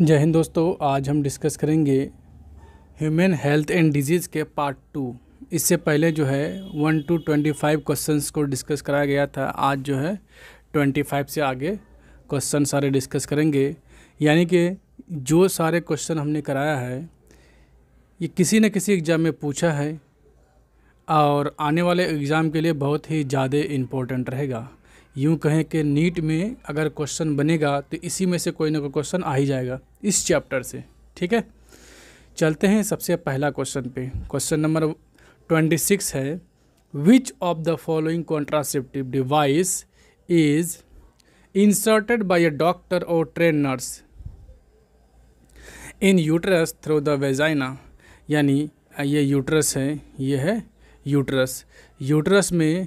जय हिंद दोस्तों आज हम डिस्कस करेंगे ह्यूमन हेल्थ एंड डिजीज़ के पार्ट टू इससे पहले जो है one two twenty five questions को डिस्कस कराया गया था आज जो है ट्वेंटी फाइव से आगे क्वेश्चन सारे डिस्कस करेंगे यानी कि जो सारे क्वेश्चन हमने कराया है ये किसी न किसी एग्ज़ाम में पूछा है और आने वाले एग्ज़ाम के लिए बहुत ही ज़्यादा इम्पोर्टेंट रहेगा यूं कहें कि नीट में अगर क्वेश्चन बनेगा तो इसी में से कोई ना कोई क्वेश्चन आ ही जाएगा इस चैप्टर से ठीक है चलते हैं सबसे पहला क्वेश्चन पे क्वेश्चन नंबर ट्वेंटी सिक्स है which of the following contraceptive device is inserted by a doctor और train nurse in uterus through the vagina यानी ये यूटरस है ये है यूटरस यूटरस में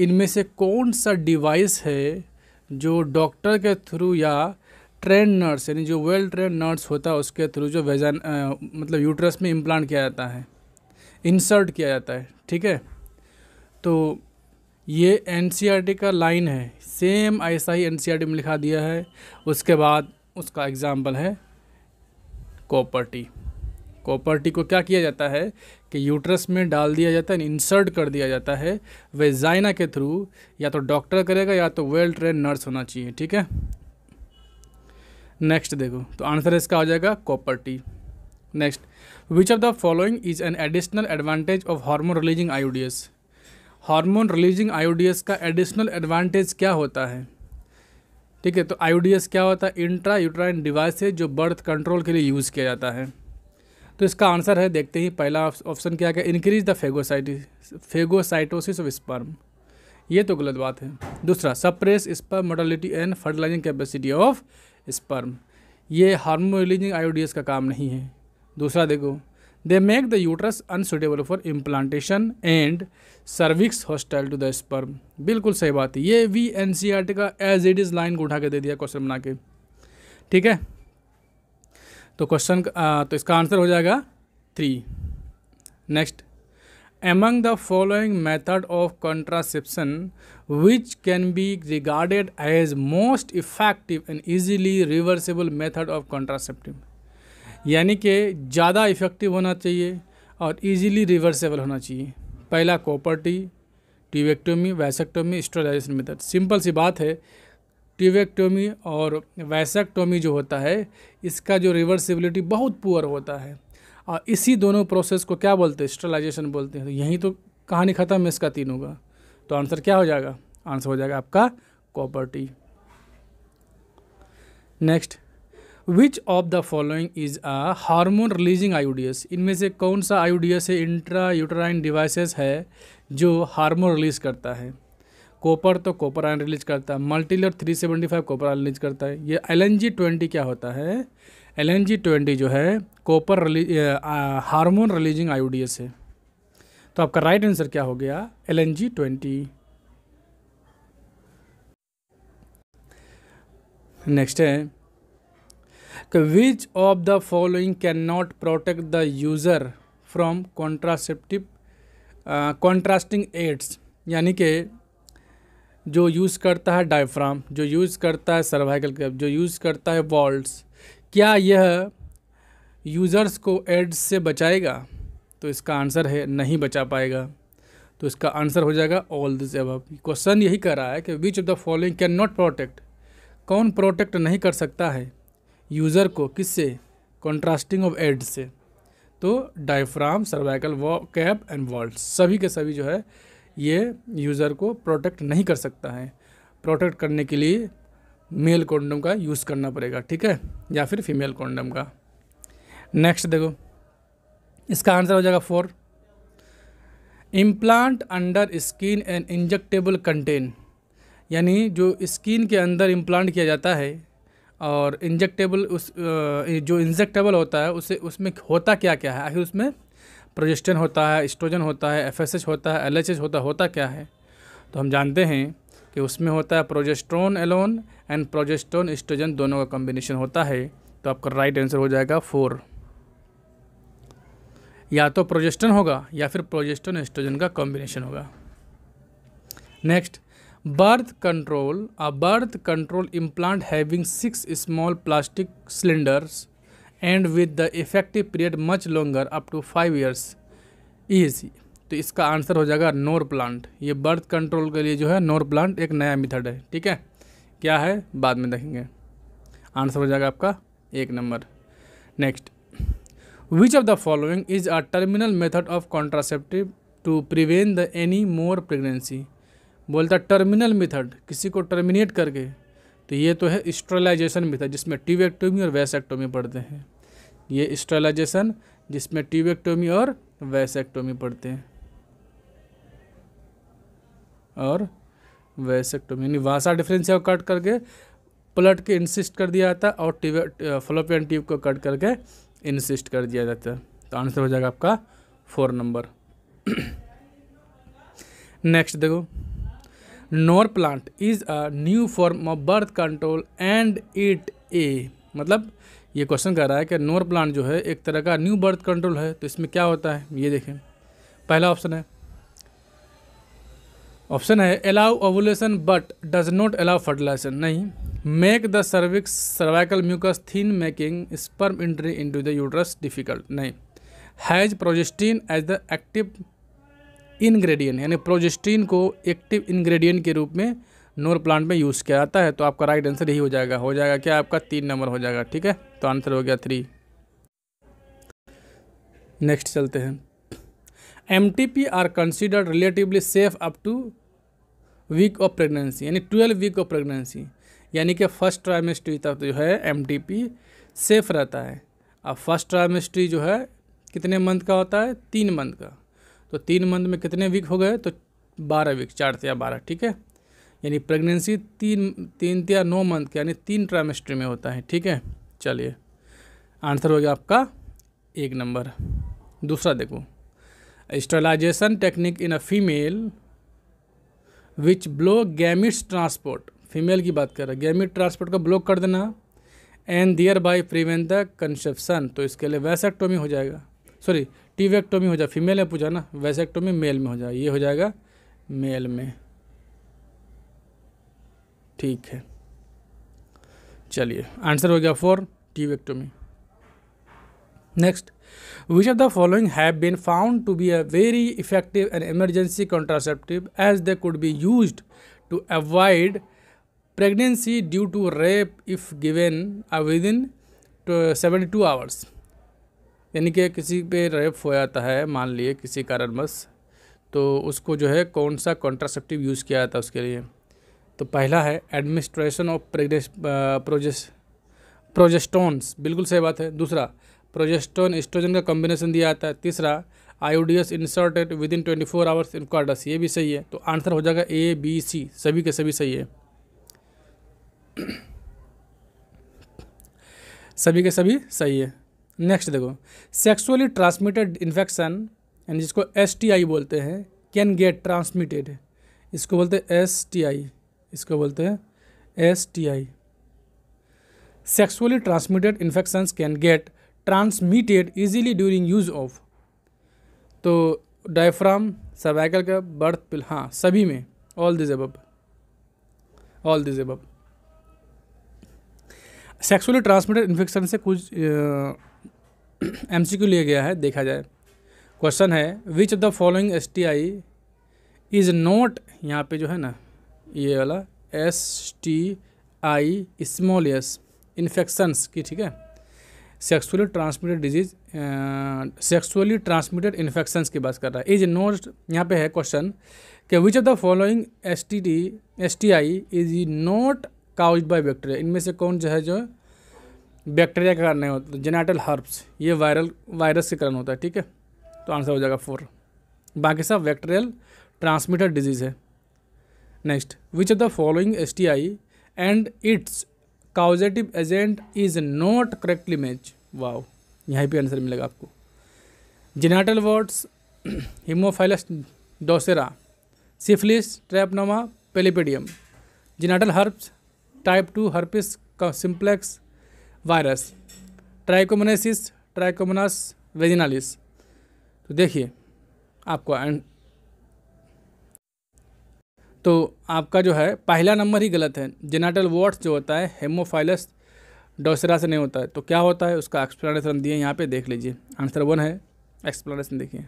इनमें से कौन सा डिवाइस है जो डॉक्टर के थ्रू या ट्रेन नर्स यानी जो वेल ट्रेन नर्स होता है उसके थ्रू जो वेजन मतलब यूट्रस में इम्प्लांट किया जाता है इंसर्ट किया जाता है ठीक है तो ये एन e का लाइन है सेम ऐसा ही एन e में लिखा दिया है उसके बाद उसका एग्ज़ाम्पल है कॉपर्टी कॉपर्टी को क्या किया जाता है कि यूट्रस में डाल दिया जाता है इंसर्ट कर दिया जाता है वेजाइना के थ्रू या तो डॉक्टर करेगा या तो वेल ट्रेन नर्स होना चाहिए ठीक है नेक्स्ट देखो तो आंसर इसका हो जाएगा copper T next which of the following is an additional advantage of hormone releasing IUDs hormone releasing IUDs का एडिशनल एडवांटेज क्या होता है ठीक है तो आयोडियस क्या होता है इंट्रा यूट्राइन डिवाइस है जो बर्थ कंट्रोल के लिए यूज़ किया जाता है तो इसका आंसर है देखते ही पहला ऑप्शन क्या क्या increase the phagocytes phagocytosis of sperm ये तो गलत बात है दूसरा suppress sperm motility and fertilizing capacity of sperm ये हार्मोलिजिंग आयोडियस का काम नहीं है दूसरा देखो they make the uterus unsuitable for implantation and cervix hostile to the sperm बिल्कुल सही बात है ये V N C R T का एज इट इज़ लाइन को उठा के दे दिया क्वेश्चन बना के ठीक है तो क्वेश्चन तो इसका आंसर हो जाएगा three next among the following method of contraception which can be regarded as most effective and easily reversible method of contraceptive यानी कि ज़्यादा इफेक्टिव होना चाहिए और ईजीली रिवर्सेबल होना चाहिए पहला copper T tubectomy vasectomy sterilization method simple सी बात है ट्यूबेक्टोमी और वैसेक्टोमी जो होता है इसका जो रिवर्सिबिलिटी बहुत पुअर होता है और इसी दोनों प्रोसेस को क्या बोलते हैं स्टरलाइजेशन बोलते हैं तो यहीं तो कहानी ख़त्म है इसका तीनों का तो आंसर क्या हो जाएगा आंसर हो जाएगा आपका copper T next which of the following is a hormone releasing IUDs इनमें से कौन सा आयोडियस है इंट्रा यूटराइन डिवाइसेस है जो हार्मोन रिलीज करता है कॉपर तो कॉपर आयन रिलीज करता है multiload three seventy five copper ion release करता है ये एल एन जी ट्वेंटी क्या होता है एल एन जी ट्वेंटी जो है कॉपर हार्मोन रिलीजिंग आयोडीएस है तो आपका राइट आंसर क्या हो गया L N G twenty next है which of the following can not protect the user from contraceptive contracting AIDS यानी कि जो यूज़ करता है डायफ्राम जो यूज़ करता है सर्वाइकल कैप जो यूज़ करता है वॉल्ट्स क्या यह यूज़र्स को एड्स से बचाएगा तो इसका आंसर है नहीं बचा पाएगा तो इसका आंसर हो जाएगा ऑल दिस एब क्वेश्चन यही कर रहा है कि which of the following can not protect कौन प्रोटेक्ट नहीं कर सकता है यूज़र को किससे कॉन्ट्रास्टिंग ऑफ एड्स से तो diaphragm cervical cap and vault सभी के सभी जो है ये यूज़र को प्रोटेक्ट नहीं कर सकता है प्रोटेक्ट करने के लिए मेल कॉन्डम का यूज़ करना पड़ेगा ठीक है या फिर फीमेल कॉन्डम का नेक्स्ट देखो इसका आंसर हो जाएगा four implant under skin and injectable contain यानी जो स्किन के अंदर इम्प्लांट किया जाता है और इंजेक्टेबल उस जो इंजेक्टेबल होता है उसे उसमें होता क्या क्या है आखिर उसमें प्रोजेस्टन होता है एस्ट्रोजन होता है एफ होता है एल होता होता क्या है तो हम जानते हैं कि उसमें होता है progesterone alone and progesterone estrogen दोनों का कॉम्बिनेशन होता है तो आपका राइट आंसर हो जाएगा फोर या तो प्रोजेस्टन होगा या फिर प्रोजेस्टन एस्ट्रोजन का कॉम्बिनेशन होगा next birth control a birth control implant having six small plastic cylinders and with the effective period much longer up to five years is तो इसका आंसर हो जाएगा नोर प्लांट ये बर्थ कंट्रोल के लिए जो है नोर प्लांट एक नया मेथड है ठीक है क्या है बाद में देखेंगे आंसर हो जाएगा आपका एक number next which of the following is a terminal method of contraceptive to prevent the any more pregnancy बोलता टर्मिनल मेथड किसी को टर्मिनेट करके तो ये तो है स्ट्रलाइजेशन मेथड जिसमें ट्यूबेक्टोमी और वैसेक्टोमी पढ़ते हैं ये स्टलाइजेशन जिसमें ट्यूबेक्टोमी और वैसेक्टोमी पड़ते हैं और वैसेक्टोमी यानी वासा डिफरेंस को कट करके प्लट के इंसिस्ट कर दिया जाता और ट्यूब फ्लोपियन ट्यूब को कट करके इंसिस्ट कर दिया जाता तो आंसर हो जाएगा आपका फोर नंबर नेक्स्ट देखो Norplant is a new form of birth control and it a मतलब ये क्वेश्चन कह रहा है कि नोर प्लांट जो है एक तरह का न्यू बर्थ कंट्रोल है तो इसमें क्या होता है ये देखें पहला ऑप्शन है ऑप्शन है allow ovulation but does not allow fertilization नहीं make the cervix cervical mucus thin making sperm entry to the uterus difficult नहीं has progestin as the active ingredient यानी प्रोजेस्टीन को एक्टिव इन्ग्रेडियंट के रूप में नोर plant में use किया जाता है तो आपका राइट आंसर यही हो जाएगा हो जाएगा क्या आपका तीन नंबर हो जाएगा ठीक है तो आंसर हो गया थ्री नेक्स्ट चलते हैं M T P are considered relatively safe up to week of pregnancy यानी ट्वेल्व वीक ऑफ प्रेगनेंसी यानी कि फर्स्ट ट्राइमेस्ट्री तक जो है एम टी पी सेफ रहता है अब फर्स्ट ट्राइमेस्ट्री जो है कितने मंथ का होता है तीन मंथ का तो तीन मंथ में कितने वीक हो गए तो बारह वीक चार से या बारह ठीक है यानी प्रेगनेंसी तीन तीन या नौ मंथ के यानी तीन ट्राइमेस्ट्री में होता है ठीक है चलिए आंसर हो गया आपका एक नंबर दूसरा देखो sterilization technique in a female which blow gametes transport female की बात कर रहा गैमिट ट्रांसपोर्ट का ब्लॉक कर देना and thereby prevent the conception तो इसके लिए वैसेक्टोमी हो जाएगा सॉरी टीवेक्टोमी हो जाए फीमेल में पूछा ना वैसेक्टोमी मेल में हो जाए ये हो जाएगा मेल में ठीक है चलिए आंसर हो गया four tubectomy next which of the following have been found to be a very effective and emergency contraceptive as they could be use to avoid pregnancy due to rape if given within seventy two hours यानी कि किसी पे rape हो जाता है मान लिए किसी कारणवश तो उसको जो है कौन सा कॉन्ट्रासेप्टिव यूज़ किया जाता है उसके लिए तो पहला है एडमिनिस्ट्रेशन ऑफ प्रोजेस प्रोजेस्टोन्स बिल्कुल सही बात है दूसरा प्रोजेस्टोन एस्ट्रोजन का कॉम्बिनेशन दिया जाता है तीसरा IUDs inserted within twenty four hours इन ये भी सही है तो आंसर हो जाएगा ए बी सी सभी के सभी सही है सभी के सभी सही है नेक्स्ट देखो सेक्सुअली ट्रांसमिटेड इन्फेक्शन यानी जिसको एस बोलते हैं कैन गेट ट्रांसमिटेड इसको बोलते हैं एस इसको बोलते हैं S T I sexually transmitted infections can get transmitted easily during use of तो डायफ्राम सर्वाइकल का बर्थ पिल हाँ सभी में all these above all these above sexually transmitted infection से कुछ एम सी क्यू लिया गया है देखा जाए क्वेश्चन है which of the following S T I is not यहाँ पे जो है ना ये वाला S T I small S infections की ठीक है sexually transmitted disease sexually transmitted infections की बात कर रहा है इज नोट यहाँ पे है क्वेश्चन कि which of the following S T T S T I is not cause by bacteria इनमें से कौन जो है जो बैक्टीरिया का कारण होता होता जेनाइटल हर्ब्स ये वायरल वायरस के कारण होता है ठीक है तो आंसर हो जाएगा फोर बाकी सब बैक्टीरियल ट्रांसमिटेड डिजीज़ है next which of the following S T I and its causative agent is not correctly match wow यहाँ पे आंसर मिलेगा आपको genital warts Haemophilus ducreyi syphilis Treponema pallidum genital herpes type two herpes simplex virus trichomoniasis Trichomonas vaginalis तो देखिए आपको तो आपका जो है पहला नंबर ही गलत है जेनाटल वॉट्स जो होता है हेमोफाइलस डोसरा से नहीं होता है तो क्या होता है उसका एक्सप्लेनेशन दिए यहाँ पे देख लीजिए आंसर वन है एक्सप्लेनेशन देखिए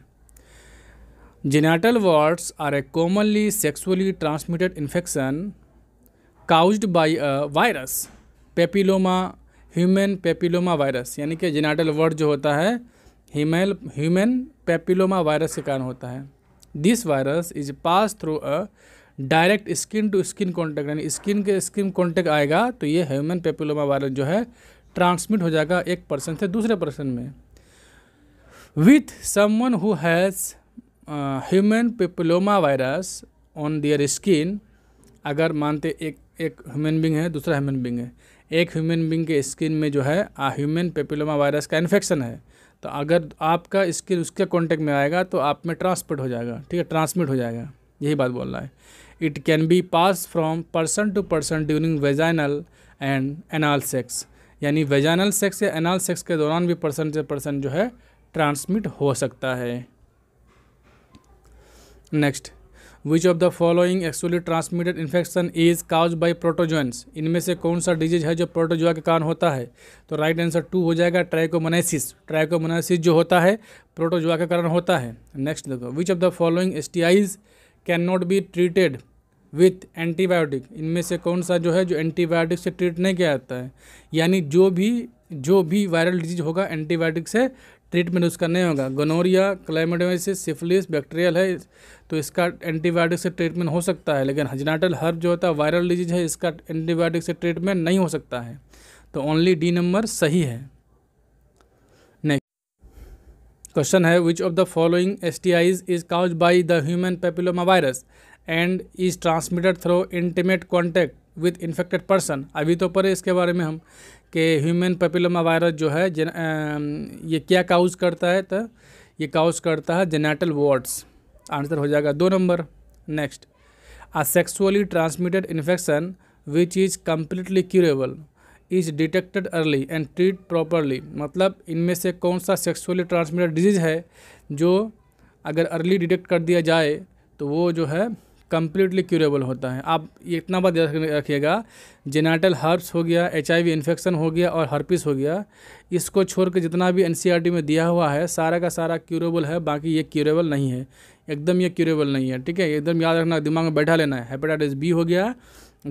genital warts are a commonly sexually transmitted infection caused by a virus papilloma human papilloma virus यानी कि जेनाटल वर्ड जो होता है ह्यूमन ह्यूमन पेपिलोमा वायरस के कारण होता है this virus is pass through a direct skin to skin contact यानी स्किन के स्किन कॉन्टैक्ट आएगा तो ये ह्यूमन पेपिलोमा वायरस जो है ट्रांसमिट हो जाएगा एक पर्सन से दूसरे पर्सन में with someone who has human papilloma virus on their skin अगर मानते एक एक ह्यूमन बींग है दूसरा ह्यूमन बींग है एक ह्यूमन बींग के स्किन में जो है आ ह्यूमन पेपिलोमा वायरस का इन्फेक्शन है तो अगर आपका स्किन उसके कॉन्टेक्ट में आएगा तो आप में ट्रांसमिट हो जाएगा ठीक है ट्रांसमिट हो जाएगा यही बात बोल रहा है it can be pass from person to person during vaginal and anal sex यानी वेजाइनल सेक्स या एनाल सेक्स के दौरान भी पर्सन से पर्सन जो है ट्रांसमिट हो सकता है next which of the following actually transmitted infection is cause by protozoans इनमें से कौन सा डिजीज है जो प्रोटोजोआ के कारण होता है तो राइट आंसर टू हो जाएगा ट्राइकोमोनाइसिस ट्राइकोमोनाइसिस जो होता है प्रोटोजोआ के कारण होता है नेक्स्ट देखो which of the following S T Is can not be treated with antibiotic इनमें से कौन सा जो है जो एंटीबायोटिक से ट्रीट नहीं किया जाता है यानी जो भी जो भी वायरल डिजीज होगा एंटीबायोटिक से ट्रीटमेंट उसका नहीं होगा गनोरिया क्लाइमेटोमाइसिस सिफिलिस बैक्टीरियल है तो इसका एंटीबायोटिक से ट्रीटमेंट हो सकता है लेकिन हजनाटल हर्ब जो होता है वायरल डिजीज है इसका एंटीबायोटिक से ट्रीटमेंट नहीं हो सकता है तो ओनली डी नंबर सही है क्वेश्चन है which of the following S T Is is cause by the human papilloma virus and is transmitted through intimate contact with infected person अभी तो पर इसके बारे में हम कि ह्यूमन पेपिलोमा वायरस जो है जन, आ, ये क्या काउज करता है तो ये काउज करता है जेनेटल वर्ड्स आंसर हो जाएगा दो number next uh sexually transmitted infection which is completely curable is detected early and treat properly मतलब इनमें से कौन सा सेक्सुअली ट्रांसमिटेड डिजीज़ है जो अगर अर्ली डिटेक्ट कर दिया जाए तो वो जो है कम्प्लीटली क्यूरेबल होता है आप ये इतना बात रखिएगा जेनाइटल हर्ब्स हो गया एच इन्फेक्शन हो गया और हर्पिस हो गया इसको छोड़ के जितना भी एन e में दिया हुआ है सारा का सारा क्यूरेबल है बाकी ये क्यूरेबल नहीं है एकदम ये क्यूरेबल नहीं है ठीक है एकदम याद रखना दिमाग में बैठा लेना है हेपेटाइटिस बी हो गया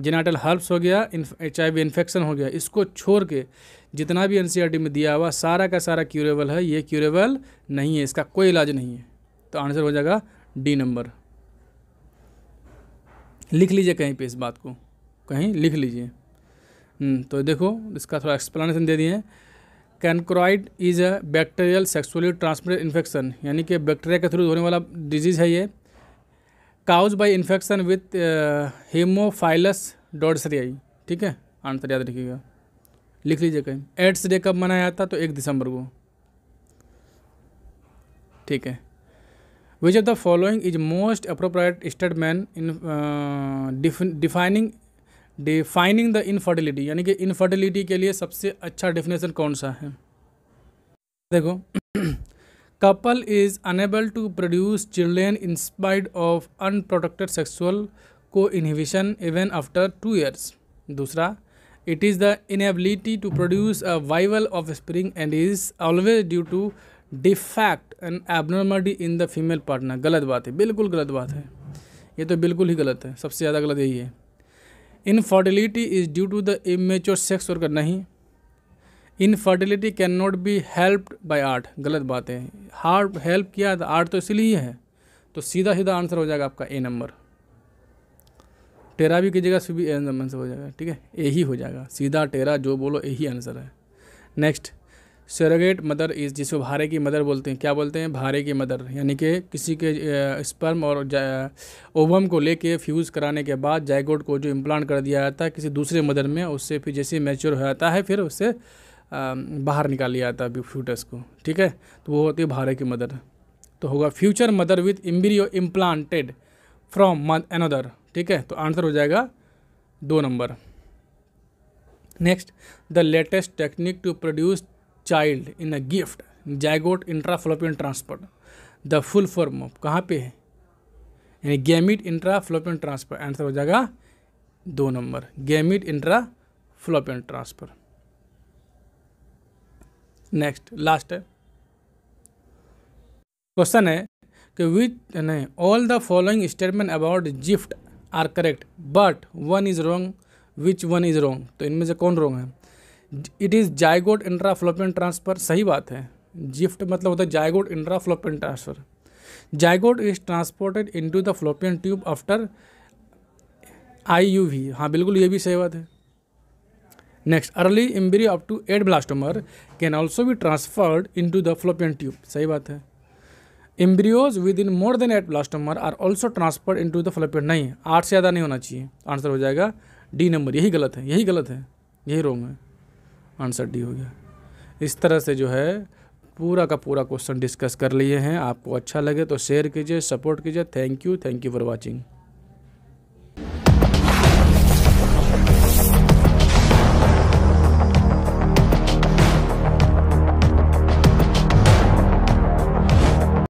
जिनाटल हर्ब्स हो गया एच आई इन्फेक्शन हो गया इसको छोड़ के जितना भी एन में दिया हुआ सारा का सारा क्यूरेबल है ये क्यूरेबल नहीं है इसका कोई इलाज नहीं है तो आंसर हो जाएगा डी नंबर लिख लीजिए कहीं पे इस बात को कहीं लिख लीजिए हम्म, तो देखो इसका थोड़ा एक्सप्लेनेशन दे दिए chancroid is a bacterial sexually transmitted infection यानी कि बैक्टीरिया के थ्रू होने वाला डिजीज़ है ये cause by infection with Haemophilus ducreyi ठीक है आंसर याद रखिएगा लिख लीजिए कहीं एड्स डे कब मनाया जाता तो एक दिसंबर को ठीक है which of the following is most appropriate man in defining defining the infertility यानी कि इनफर्टिलिटी के लिए सबसे अच्छा डिफिनेशन कौन सा है देखो couple is unable to produce children in spite of unprotected sexual co-inhibition even after two years दूसरा it is the inability to produce a viable offspring and is always due to defect and abnormality in the female partner गलत बात है बिल्कुल गलत बात है ये तो बिल्कुल ही गलत है सबसे ज़्यादा गलत यही है infertility is due to the immature sex worker नहीं infertility can not be helped by ART गलत बात है हार्ट हेल्प किया है तो आर्ट तो इसलिए है तो सीधा सीधा आंसर हो जाएगा आपका ए नंबर टेरा भी की जगह भी नंबर आंसर हो जाएगा ठीक है ए ही हो जाएगा सीधा टेरा जो बोलो यही आंसर है नेक्स्ट सेरोगेट मदर इज जिसको भारे की मदर बोलते हैं क्या बोलते हैं भारे की मदर यानी कि किसी के स्पर्म और ओवम को लेके फ्यूज़ कराने के बाद जायगोड को जो इम्प्लांट कर दिया जाता है किसी दूसरे मदर में उससे फिर जैसे मैच्योर हो जाता है फिर उससे बाहर निकाल लिया जाता है फ्यूटस को ठीक है तो वो होती है बाहर की मदर तो होगा future mother with embryo implanted from another ठीक है तो आंसर हो जाएगा दो number next the latest technique to produce child in a GIFT zygote intrafallopian transfer the full form of कहाँ पे है यानी gamete intra fallopian transfer answer हो जाएगा दो number gamete intra fallopian transfer next last question है कि with नहीं all the following statement about GIFT are correct but one is wrong which one is wrong तो इनमें से कौन रॉन्ग है it is zygote intrafallopian transfer सही बात है जिफ्ट मतलब होता है zygote intrafallopian transfer zygote is transported into the fallopian tube after I U V हाँ बिल्कुल ये भी सही बात है next early embryo up to eight blastomere can also भी transferred into the fallopian tube सही बात है embryos within more then eight blastomere are also transferred into the fallopian नहीं आठ से ज़्यादा नहीं होना चाहिए आंसर हो जाएगा डी नंबर यही गलत है यही गलत है यही रोंग है आंसर डी हो गया इस तरह से जो है पूरा का पूरा क्वेश्चन डिस्कस कर लिए हैं आपको अच्छा लगे तो शेयर कीजिए सपोर्ट कीजिए thank you thank you for watching